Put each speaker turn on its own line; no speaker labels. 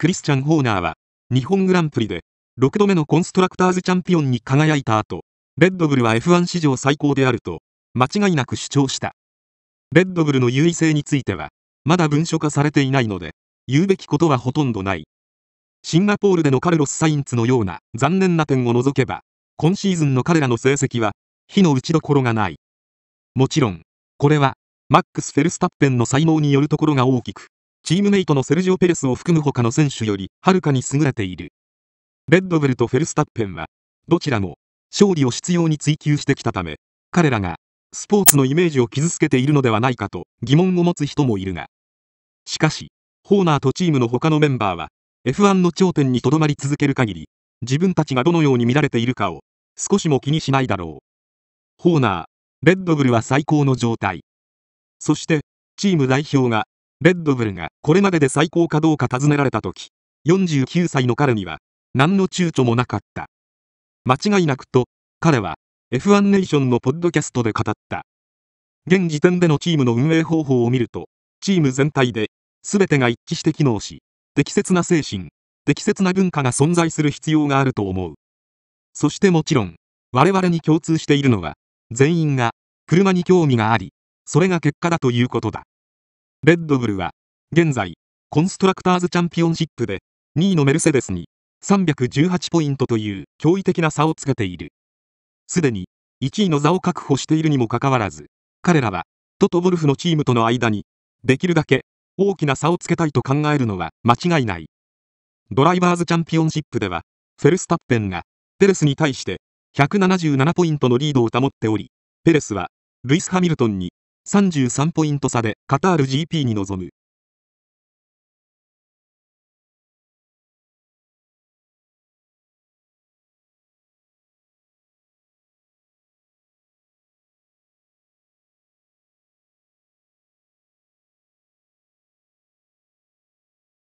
クリスチャン・ホーナーは、日本グランプリで、6度目のコンストラクターズチャンピオンに輝いた後、レッドブルは F1 史上最高であると、間違いなく主張した。レッドブルの優位性については、まだ文書化されていないので、言うべきことはほとんどない。シンガポールでのカルロス・サインツのような残念な点を除けば、今シーズンの彼らの成績は、火の打ちどころがない。もちろん、これは、マックス・フェルスタッペンの才能によるところが大きく、チームメイトのセルジオ・ペレスを含む他の選手よりはるかに優れている。レッドブルとフェルスタッペンは、どちらも勝利を必要に追求してきたため、彼らがスポーツのイメージを傷つけているのではないかと疑問を持つ人もいるが、しかし、ホーナーとチームの他のメンバーは、F1 の頂点にとどまり続ける限り、自分たちがどのように見られているかを少しも気にしないだろう。ホーナー、レッドブルは最高の状態。そして、チーム代表がレッドブルがこれまでで最高かどうか尋ねられた時、49歳の彼には何の躊躇もなかった。間違いなくと、彼は F1 ネーションのポッドキャストで語った。現時点でのチームの運営方法を見ると、チーム全体で全てが一致して機能し、適切な精神、適切な文化が存在する必要があると思う。そしてもちろん、我々に共通しているのは、全員が車に興味があり、それが結果だということだ。レッドブルは、現在、コンストラクターズチャンピオンシップで、2位のメルセデスに、318ポイントという驚異的な差をつけている。すでに、1位の座を確保しているにもかかわらず、彼らは、トとボルフのチームとの間に、できるだけ、大きな差をつけたいと考えるのは間違いない。ドライバーズチャンピオンシップでは、フェルスタッペンが、ペレスに対して、177ポイントのリードを保っており、ペレスは、ルイス・ハミルトンに33ポイント差でカタール GP に臨む。